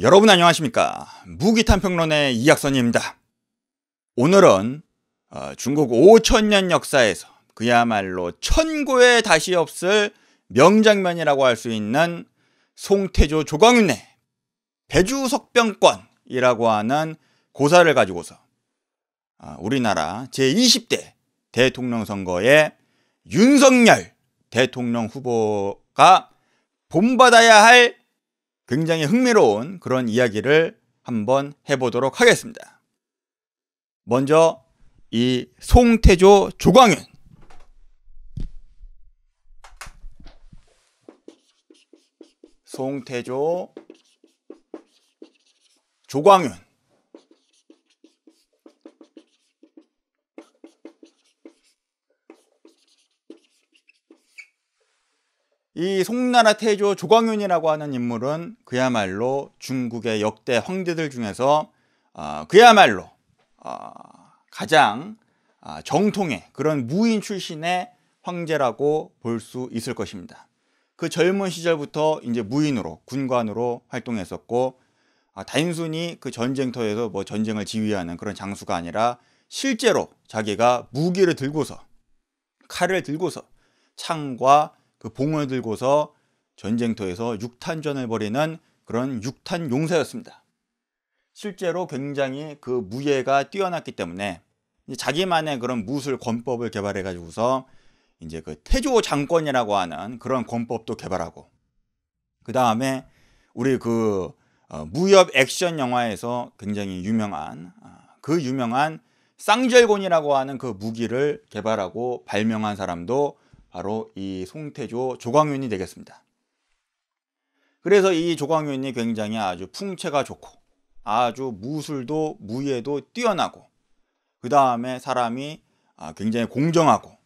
여러분 안녕하십니까 무기탄평론의 이학선입니다 오늘은 어, 중국 5천년 역사에서 그야말로 천고에 다시 없을 명장면이라고 할 수 있는 송태조 조광윤의 배주석병권이라고 하는 고사를 가지고서 아, 우리나라 제20대 대통령 선거에 윤석열 대통령 후보가 본받아야 할 굉장히 흥미로운 그런 이야기를 한번 해보도록 하겠습니다. 먼저 이 송태조 조광윤 송태조 조광윤 이 송나라 태조 조광윤이라고 하는 인물은 그야말로 중국의 역대 황제들 중에서 어, 그야말로 어, 가장 어, 정통의 그런 무인 출신의 황제라고 볼 수 있을 것입니다. 그 젊은 시절부터 이제 무인으로 군관으로 활동했었고 아, 단순히 그 전쟁터에서 뭐 전쟁을 지휘하는 그런 장수가 아니라 실제로 자기가 무기를 들고서 칼을 들고서 창과 그 봉을 들고서 전쟁터에서 육탄전을 벌이는 그런 육탄 용사였습니다. 실제로 굉장히 그 무예가 뛰어났기 때문에 자기만의 그런 무술 권법을 개발해 가지고서 이제 그 태조 장권이라고 하는 그런 권법도 개발하고 그 다음에 우리 그 어, 무협 액션 영화에서 굉장히 유명한 아, 그 유명한 쌍절곤이라고 하는 그 무기를 개발하고 발명한 사람도 바로 이 송태조 조광윤이 되겠습니다. 그래서 이 조광윤이 굉장히 아주 풍채가 좋고 아주 무술도 무예도 뛰어나고 그 다음에 사람이 아, 굉장히 공정하고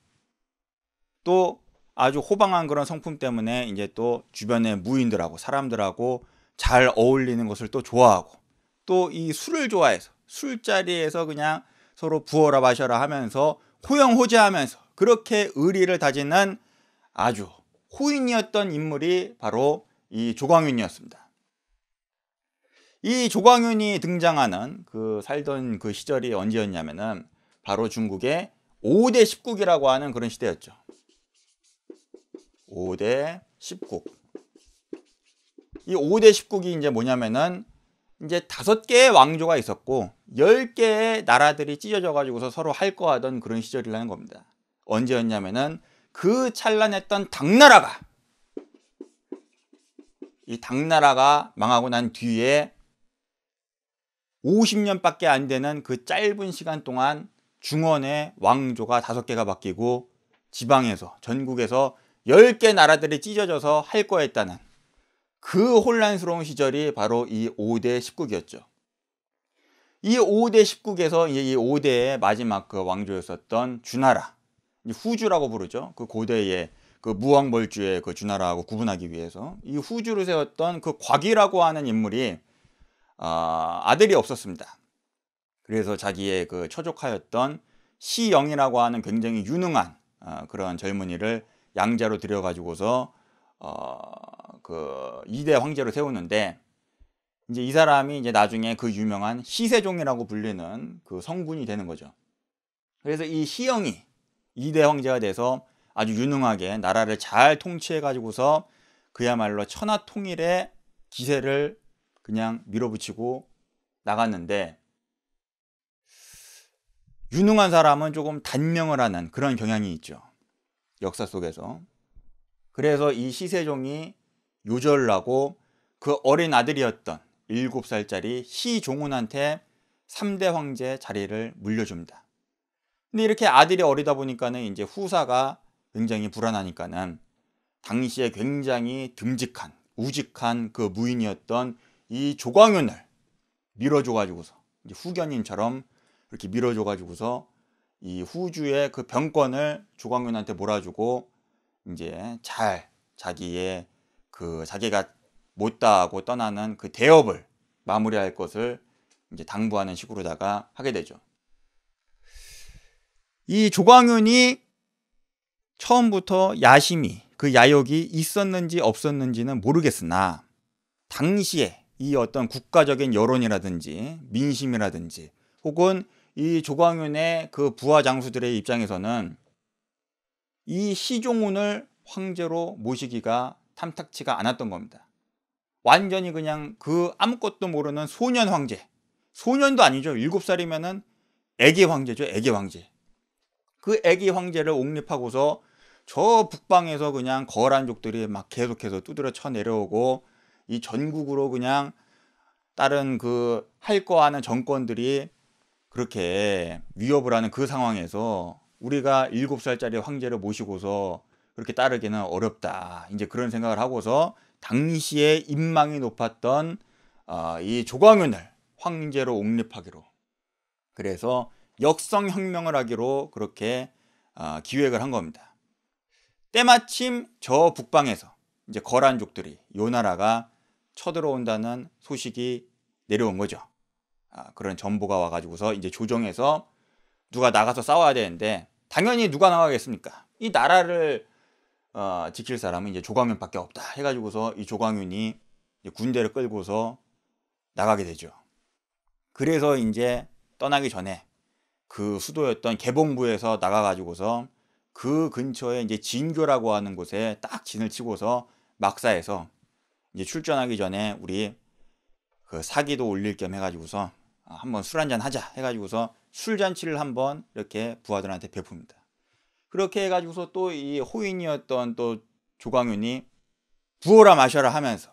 또 아주 호방한 그런 성품 때문에 이제 또 주변의 무인들하고 사람들하고 잘 어울리는 것을 또 좋아하고 또 이 술을 좋아해서 술자리에서 그냥 서로 부어라 마셔라 하면서 호영호재하면서 그렇게 의리를 다지는 아주 호인이었던 인물이 바로 이 조광윤이었습니다. 이 조광윤이 등장하는 그 살던 그 시절이 언제였냐면은 바로 중국의 5대 10국이라고 하는 그런 시대였죠. 5대 10국. 이 5대 10국이 이제 뭐냐면은 이제 다섯 개의 왕조가 있었고 열 개의 나라들이 찢어져 가지고서 서로 할 거 하던 그런 시절이라는 겁니다. 언제였냐면은 그 찬란했던 당나라가 이 당나라가 망하고 난 뒤에 50년밖에 안 되는 그 짧은 시간 동안 중원의 왕조가 다섯 개가 바뀌고 지방에서 전국에서 10개 나라들이 찢어져서 할 거였다는 그 혼란스러운 시절이 바로 이 5대 19기였죠. 이 5대 19기에서 이 5대의 마지막 그 왕조였었던 주나라 후주라고 부르죠. 그 고대의 그 무왕벌주의 그 주나라하고 구분하기 위해서 이 후주를 세웠던 그 곽이라고 하는 인물이 어, 아들이 없었습니다. 그래서 자기의 그 처족하였던 시영이라고 하는 굉장히 유능한 어, 그런 젊은이를 양자로 들여가지고서 어, 그 2대 황제로 세우는데 이제 이 사람이 이제 나중에 그 유명한 시세종이라고 불리는 그 성군이 되는 거죠. 그래서 이 시영이 이대 황제가 돼서 아주 유능하게 나라를 잘 통치해 가지고서 그야말로 천하 통일의 기세를 그냥 밀어붙이고 나갔는데 유능한 사람은 조금 단명을 하는 그런 경향이 있죠. 역사 속에서. 그래서 이 시세종이 요절하고그 어린 아들이었던 7살짜리 시종훈한테 3대 황제 자리를 물려줍니다. 근데 이렇게 아들이 어리다 보니까는 이제 후사가 굉장히 불안하니까는 당시에 굉장히 듬직한 우직한 그 무인이었던 이 조광윤을 밀어줘가지고서 이제 후견인처럼 이렇게 밀어줘가지고서 이 후주의 그 병권을 조광윤한테 몰아주고 이제 잘 자기의 그 자기가 못다 하고 떠나는 그 대업을 마무리할 것을 이제 당부하는 식으로다가 하게 되죠. 이 조광윤이 처음부터 야심이 그 야욕이 있었는지 없었는지는 모르겠으나 당시에 이 어떤 국가적인 여론이라든지 민심이라든지 혹은 이 조광윤의 그 부하 장수들의 입장에서는 이 시종훈을 황제로 모시기가 탐탁치가 않았던 겁니다. 완전히 그냥 그 아무것도 모르는 소년 황제. 소년도 아니죠. 7살이면은 애기 황제죠. 애기 황제. 그 애기 황제를 옹립하고서 저 북방에서 그냥 거란 족들이 막 계속해서 두드려 쳐 내려오고 이 전국으로 그냥 다른 그 할 거 하는 정권들이 그렇게 위협을 하는 그 상황에서 우리가 일곱 살짜리 황제를 모시고서 그렇게 따르기는 어렵다. 이제 그런 생각을 하고서 당시에 인망이 높았던 어, 이 조광윤을 황제로 옹립하기로 그래서 역성혁명을 하기로 그렇게 아, 기획을 한 겁니다. 때마침 저 북방에서 이제 거란족들이 요 나라가 쳐들어온다는 소식이 내려온 거죠. 아, 그런 전보가 와가지고서 이제 조정에서 누가 나가서 싸워야 되는데 당연히 누가 나가겠습니까? 이 나라를 어, 지킬 사람은 이제 조광윤밖에 없다 해가지고서 이 조광윤이 이제 군대를 끌고서 나가게 되죠. 그래서 이제 떠나기 전에 그 수도였던 개봉부에서 나가가지고서 그 근처에 이제 진교라고 하는 곳에 딱 진을 치고서 막사에서 이제 출전하기 전에 우리 그 사기도 올릴 겸 해가지고서 한번 술 한잔 하자 해가지고서 술잔치를 한번 이렇게 부하들한테 베풉니다. 그렇게 해가지고서 또 이 호인이었던 또 조광윤이 부어라 마셔라 하면서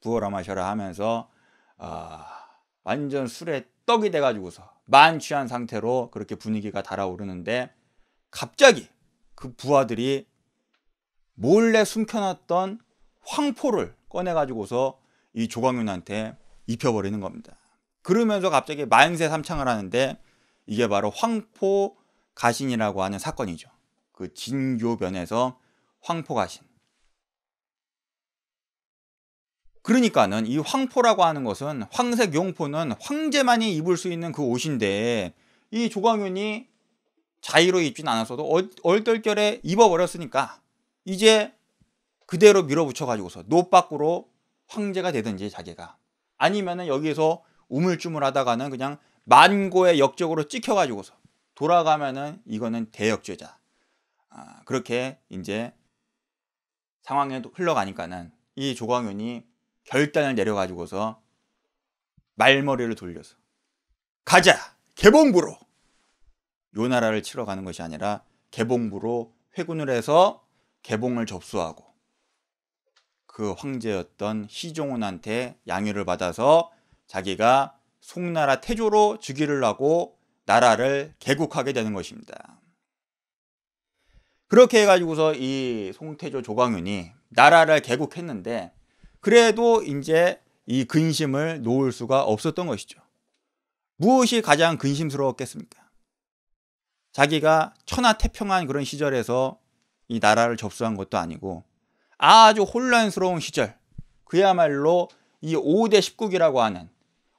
부어라 마셔라 하면서 아 완전 술에 떡이 돼가지고서 만 취한 상태로 그렇게 분위기가 달아오르는데 갑자기 그 부하들이 몰래 숨겨놨던 황포를 꺼내가지고서 이 조광윤한테 입혀버리는 겁니다. 그러면서 갑자기 만세 삼창을 하는데 이게 바로 황포 가신이라고 하는 사건이죠. 그 진교변에서 황포 가신. 그러니까는 이 황포라고 하는 것은 황색 용포는 황제만이 입을 수 있는 그 옷인데 이 조광윤이 자의로 입진 않았어도 얼떨결에 입어버렸으니까 이제 그대로 밀어붙여가지고서 노 밖으로 황제가 되든지 자기가 아니면은 여기에서 우물쭈물하다가는 그냥 만고의 역적으로 찍혀가지고서 돌아가면은 이거는 대역죄자 아, 그렇게 이제 상황에 흘러가니까는 이 조광윤이 결단을 내려가지고서 말머리를 돌려서 가자 개봉부로 요나라를 치러 가는 것이 아니라 개봉부로 회군을 해서 개봉을 접수하고 그 황제였던 희종훈한테 양유를 받아서 자기가 송나라 태조로 즉위를 하고 나라를 개국하게 되는 것입니다. 그렇게 해가지고서 이 송태조 조광윤이 나라를 개국했는데 그래도 이제 이 근심을 놓을 수가 없었던 것이죠. 무엇이 가장 근심스러웠겠습니까? 자기가 천하태평한 그런 시절에서 이 나라를 접수한 것도 아니고 아주 혼란스러운 시절 그야말로 이 5대 19기라고 하는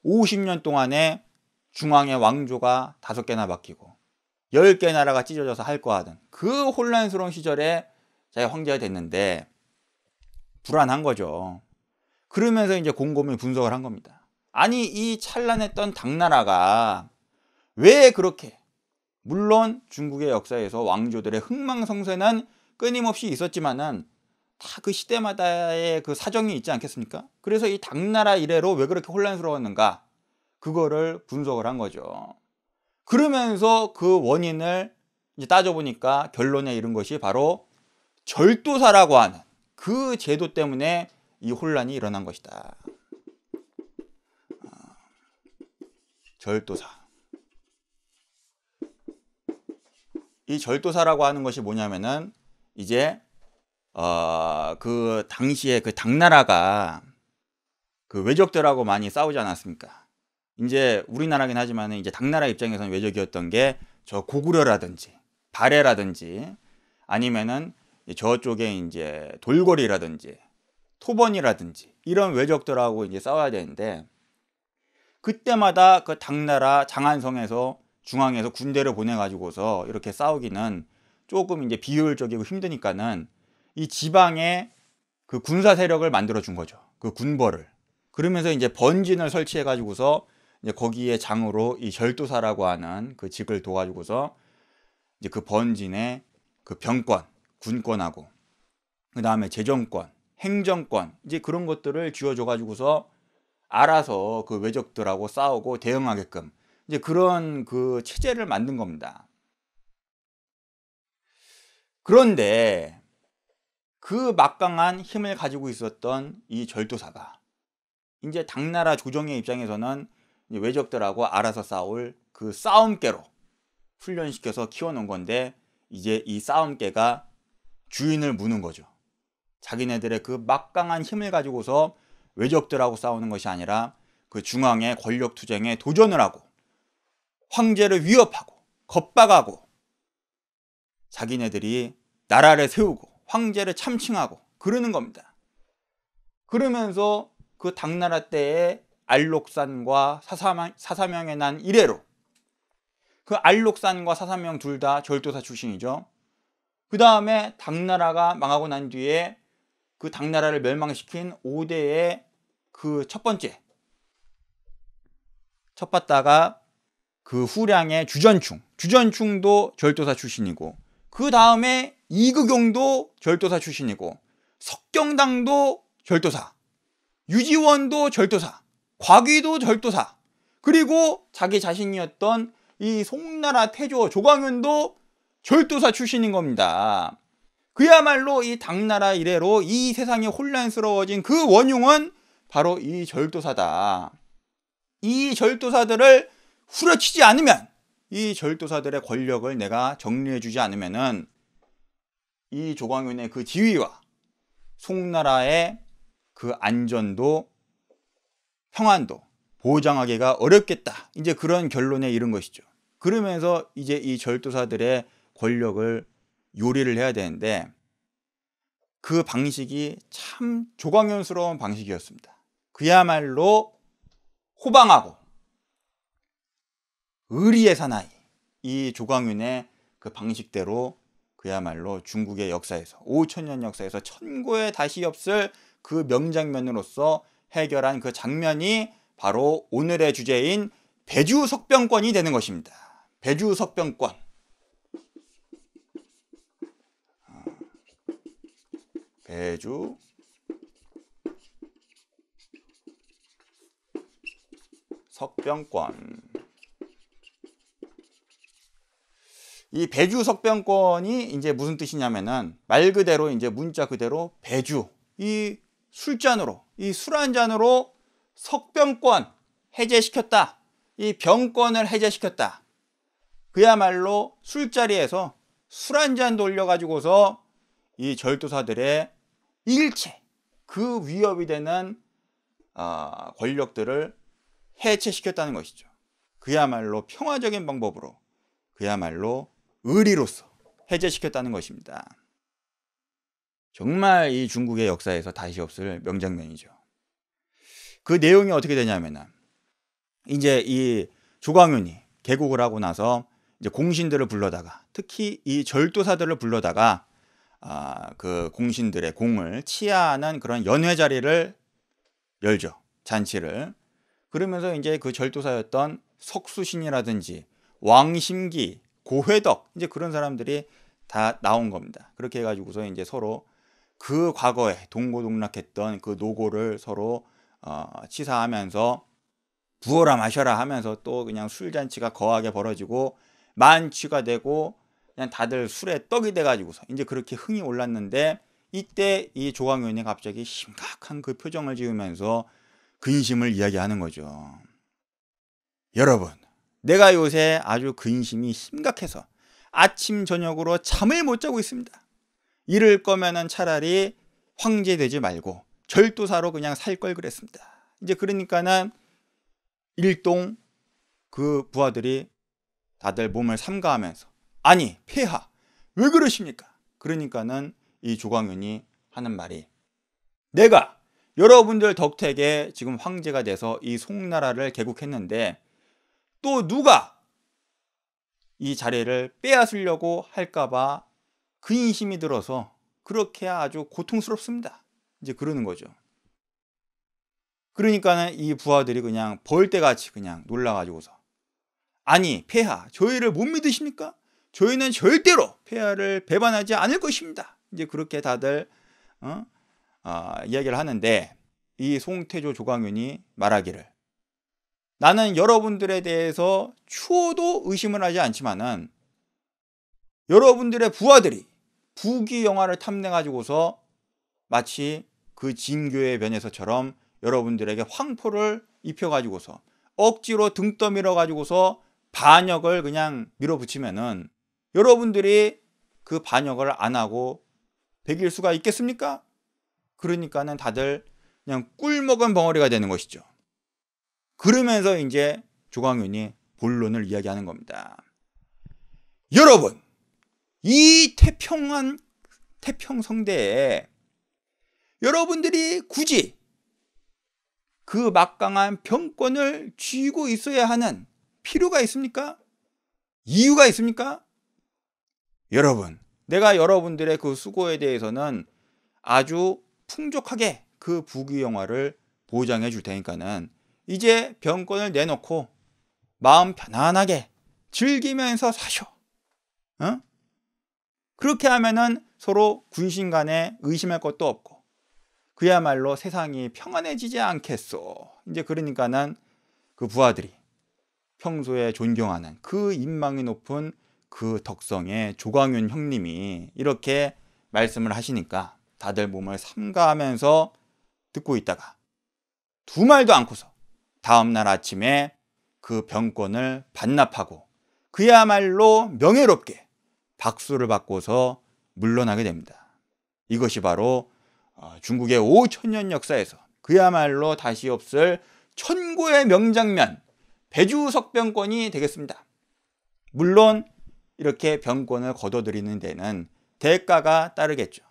50년 동안에 중앙의 왕조가 다섯 개나 바뀌고 10개 나라가 찢어져서 할 거 하던 그 혼란스러운 시절에 자기가 황제가 됐는데 불안한 거죠. 그러면서 이제 곰곰이 분석을 한 겁니다. 아니 이 찬란했던 당나라가 왜 그렇게 물론 중국의 역사에서 왕조들의 흥망성쇠는 끊임없이 있었지만은 다 그 시대마다의 그 사정이 있지 않겠습니까? 그래서 이 당나라 이래로 왜 그렇게 혼란스러웠는가? 그거를 분석을 한 거죠. 그러면서 그 원인을 이제 따져보니까 결론에 이른 것이 바로 절도사라고 하는 그 제도 때문에 이 혼란이 일어난 것이다. 아, 절도사. 이 절도사라고 하는 것이 뭐냐면은 이제 어, 그 당시에 그 당나라가 그 외적들하고 많이 싸우지 않았습니까? 이제 우리나라긴 하지만 이제 당나라 입장에서는 외적이었던 게 저 고구려라든지 발해라든지 아니면은 저쪽에 이제 돌궐이라든지 토번이라든지 이런 외적들하고 이제 싸워야 되는데 그때마다 그 당나라 장안성에서 중앙에서 군대를 보내 가지고서 이렇게 싸우기는 조금 이제 비효율적이고 힘드니까는 이 지방에 그 군사 세력을 만들어 준 거죠. 그 군벌을. 그러면서 이제 번진을 설치해 가지고서 이제 거기에 장으로 이 절도사라고 하는 그 직을 도와주고서 이제 그 번진의 그 병권, 군권하고 그 다음에 재정권, 행정권 이제 그런 것들을 쥐어줘 가지고서 알아서 그 외적들하고 싸우고 대응하게끔 이제 그런 그 체제를 만든 겁니다. 그런데 그 막강한 힘을 가지고 있었던 이 절도사가 이제 당나라 조정의 입장에서는 외적들하고 알아서 싸울 그 싸움개로 훈련시켜서 키워놓은 건데 이제 이 싸움개가 주인을 무는 거죠. 자기네들의 그 막강한 힘을 가지고서 외적들하고 싸우는 것이 아니라 그 중앙의 권력 투쟁에 도전을 하고 황제를 위협하고 겁박하고 자기네들이 나라를 세우고 황제를 참칭하고 그러는 겁니다. 그러면서 그 당나라 때의 알록산과 사사명, 사사명의 난 이래로 그 알록산과 사사명 둘 다 절도사 출신이죠. 그 다음에 당나라가 망하고 난 뒤에 그 당나라를 멸망시킨 5대의 그 첫 번째 첫봤다가그 후량의 주전충 주전충도 절도사 출신이고 그 다음에 이극용도 절도사 출신이고 석경당도 절도사 유지원도 절도사 과위도 절도사 그리고 자기 자신이었던 이 송나라 태조 조광윤도 절도사 출신인 겁니다. 그야말로 이 당나라 이래로 이 세상이 혼란스러워진 그 원흉은 바로 이 절도사다. 이 절도사들을 후려치지 않으면 이 절도사들의 권력을 내가 정리해주지 않으면은 이 조광윤의 그 지위와 송나라의 그 안전도 평안도 보장하기가 어렵겠다. 이제 그런 결론에 이른 것이죠. 그러면서 이제 이 절도사들의 권력을 요리를 해야 되는데 그 방식이 참조광연스러운 방식이었습니다. 그야말로 호방하고 의리의 사나이 이 조광윤의 그 방식대로 그야말로 중국의 역사에서 5천년 역사에서 천고에 다시 없을 그 명장면으로서 해결한 그 장면이 바로 오늘의 주제인 배주석병권이 되는 것입니다. 배주석병권 배주 석병권 이 배주 석병권이 이제 무슨 뜻이냐면은 말 그대로 이제 문자 그대로 배주 이 술잔으로 이 술한 잔으로 석병권 해제시켰다 이 병권을 해제시켰다 그야말로 술자리에서 술 한 잔 돌려가지고서 이 절도사들의 일체 그 위협이 되는 어, 권력들을 해체시켰다는 것이죠. 그야말로 평화적인 방법으로 그야말로 의리로서 해제시켰다는 것입니다. 정말 이 중국의 역사에서 다시 없을 명장면이죠. 그 내용이 어떻게 되냐면은 이제 이 조광윤이 개국을 하고 나서 이제 공신들을 불러다가 특히 이 절도사들을 불러다가 아, 그 공신들의 공을 치하하는 그런 연회 자리를 열죠. 잔치를. 그러면서 이제 그 절도사였던 석수신이라든지 왕심기, 고회덕 이제 그런 사람들이 다 나온 겁니다. 그렇게 해가지고서 이제 서로 그 과거에 동고동락했던 그 노고를 서로 어, 치사하면서 부어라 마셔라 하면서 또 그냥 술잔치가 거하게 벌어지고 만취가 되고 그냥 다들 술에 떡이 돼가지고서 이제 그렇게 흥이 올랐는데 이때 이 조광윤이 갑자기 심각한 그 표정을 지으면서 근심을 이야기하는 거죠. 여러분, 내가 요새 아주 근심이 심각해서 아침 저녁으로 잠을 못 자고 있습니다. 이럴 거면 차라리 황제 되지 말고 절도사로 그냥 살 걸 그랬습니다. 이제 그러니까는 일동 그 부하들이 다들 몸을 삼가하면서 아니 폐하 왜 그러십니까? 그러니까는 이 조광윤이 하는 말이 내가 여러분들 덕택에 지금 황제가 돼서 이 송나라를 개국했는데 또 누가 이 자리를 빼앗으려고 할까봐 근심이 들어서 그렇게 아주 고통스럽습니다. 이제 그러는 거죠. 그러니까는 이 부하들이 그냥 벌떼같이 그냥 놀라가지고서 아니 폐하 저희를 못 믿으십니까? 저희는 절대로 폐하를 배반하지 않을 것입니다. 이제 그렇게 다들 어? 아, 이야기를 하는데 이 송태조 조광윤이 말하기를 나는 여러분들에 대해서 추호도 의심을 하지 않지만은 여러분들의 부하들이 부귀 영화를 탐내 가지고서 마치 그 진교의 변에서처럼 여러분들에게 황포를 입혀 가지고서 억지로 등 떠밀어 가지고서 반역을 그냥 밀어붙이면은 여러분들이 그 반역을 안 하고 베길 수가 있겠습니까? 그러니까는 다들 그냥 꿀 먹은 벙어리가 되는 것이죠. 그러면서 이제 조광윤이 본론을 이야기하는 겁니다. 여러분, 이 태평한 태평성대에 여러분들이 굳이 그 막강한 병권을 쥐고 있어야 하는 필요가 있습니까? 이유가 있습니까? 여러분, 내가 여러분들의 그 수고에 대해서는 아주 풍족하게 그 부귀영화를 보장해 줄 테니까는 이제 병권을 내놓고 마음 편안하게 즐기면서 사셔. 어? 그렇게 하면은 서로 군신 간에 의심할 것도 없고 그야말로 세상이 평안해지지 않겠소. 이제 그러니까는 그 부하들이 평소에 존경하는 그 인망이 높은 그 덕성에 조광윤 형님이 이렇게 말씀을 하시니까 다들 몸을 삼가하면서 듣고 있다가 두 말도 않고서 다음날 아침에 그 병권을 반납하고 그야말로 명예롭게 박수를 받고서 물러나게 됩니다. 이것이 바로 어, 중국의 5천년 역사에서 그야말로 다시 없을 천고의 명장면 배주석병권이 되겠습니다. 물론 이렇게 병권을 거둬들이는 데는 대가가 따르겠죠.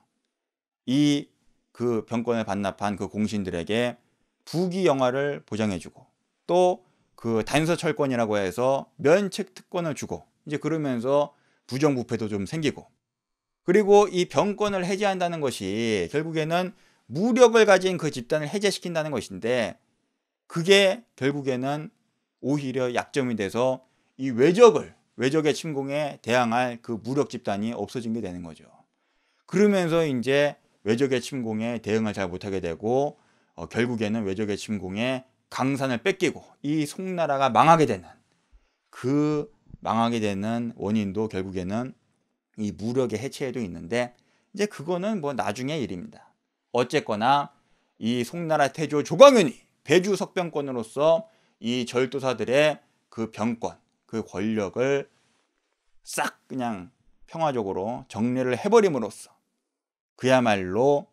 이 그 병권을 반납한 그 공신들에게 부귀 영화를 보장해주고 또 그 단서 철권이라고 해서 면책 특권을 주고 이제 그러면서 부정부패도 좀 생기고 그리고 이 병권을 해제한다는 것이 결국에는 무력을 가진 그 집단을 해제시킨다는 것인데 그게 결국에는 오히려 약점이 돼서 이 외적을 외적의 침공에 대항할 그 무력 집단이 없어진 게 되는 거죠. 그러면서 이제 외적의 침공에 대응을 잘 못하게 되고 어, 결국에는 외적의 침공에 강산을 뺏기고 이 송나라가 망하게 되는 그 망하게 되는 원인도 결국에는 이 무력의 해체에도 있는데 이제 그거는 뭐나중에 일입니다. 어쨌거나 이 송나라 태조 조광윤이 배주 석병권으로서 이 절도사들의 그 병권 그 권력을 싹 그냥 평화적으로 정리를 해버림으로써 그야말로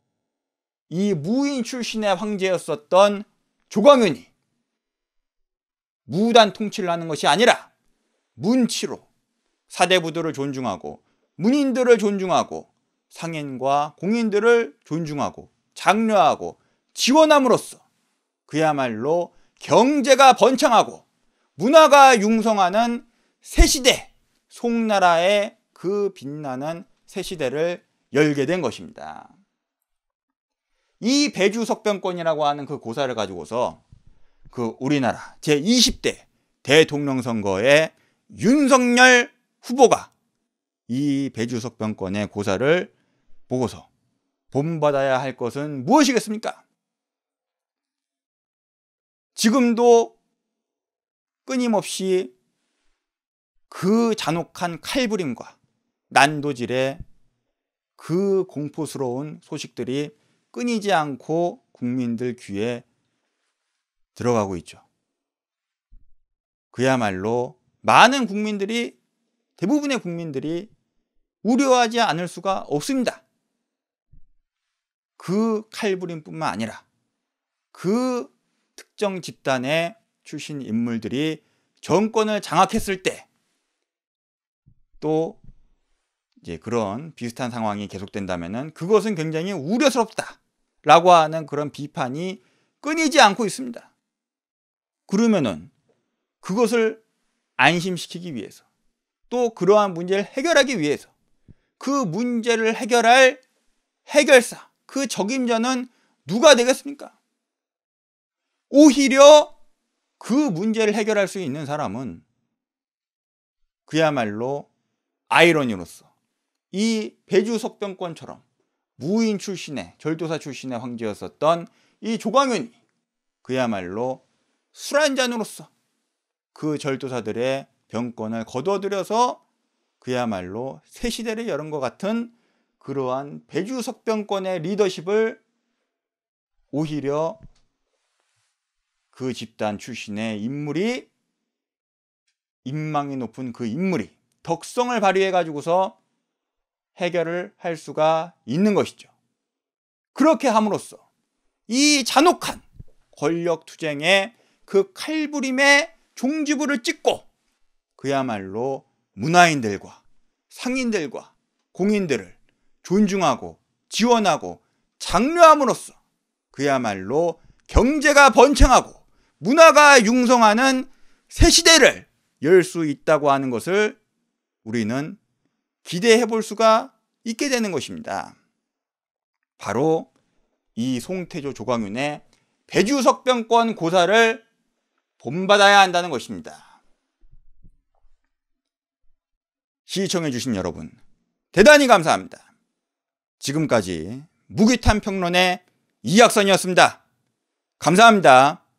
이 무인 출신의 황제였었던 조광윤이 무단 통치를 하는 것이 아니라 문치로 사대부들을 존중하고 문인들을 존중하고 상인과 공인들을 존중하고 장려하고 지원함으로써 그야말로 경제가 번창하고 문화가 융성하는 새 시대, 송나라의 그 빛나는 새 시대를 열게 된 것입니다. 이 배주석병권이라고 하는 그 고사를 가지고서 그 우리나라 제20대 대통령 선거에 윤석열 후보가 이 배주석병권의 고사를 보고서 본받아야 할 것은 무엇이겠습니까? 지금도 끊임없이 그 잔혹한 칼부림과 난도질의그 공포스러운 소식들이 끊이지 않고 국민들 귀에 들어가고 있죠. 그야말로 많은 국민들이 대부분의 국민들이 우려하지 않을 수가 없습니다. 그 칼부림뿐만 아니라 그 특정 집단의 출신 인물들이 정권을 장악했을 때 또 이제 그런 비슷한 상황이 계속된다면 그것은 굉장히 우려스럽다라고 하는 그런 비판이 끊이지 않고 있습니다. 그러면은 그것을 안심시키기 위해서 또 그러한 문제를 해결하기 위해서 그 문제를 해결할 해결사, 그 적임자는 누가 되겠습니까? 오히려 그 문제를 해결할 수 있는 사람은 그야말로 아이러니로서 이 배주 석병권처럼 무인 출신의 절도사 출신의 황제였었던 이 조광윤이 그야말로 술한 잔으로서 그 절도사들의 병권을 거둬들여서 그야말로 새 시대를 열은 것 같은 그러한 배주석병권의 리더십을 오히려 그 집단 출신의 인물이 인망이 높은 그 인물이 덕성을 발휘해 가지고서 해결을 할 수가 있는 것이죠. 그렇게 함으로써 이 잔혹한 권력 투쟁의 그 칼부림의 종지부를 찍고 그야말로 문화인들과 상인들과 공인들을 존중하고 지원하고 장려함으로써 그야말로 경제가 번창하고 문화가 융성하는 새 시대를 열 수 있다고 하는 것을 우리는 기대해 볼 수가 있게 되는 것입니다. 바로 이 송태조 조광윤의 배주석병권 고사를 본받아야 한다는 것입니다. 시청해주신 여러분, 대단히 감사합니다. 지금까지 무기탄 평론의 이학선이었습니다. 감사합니다.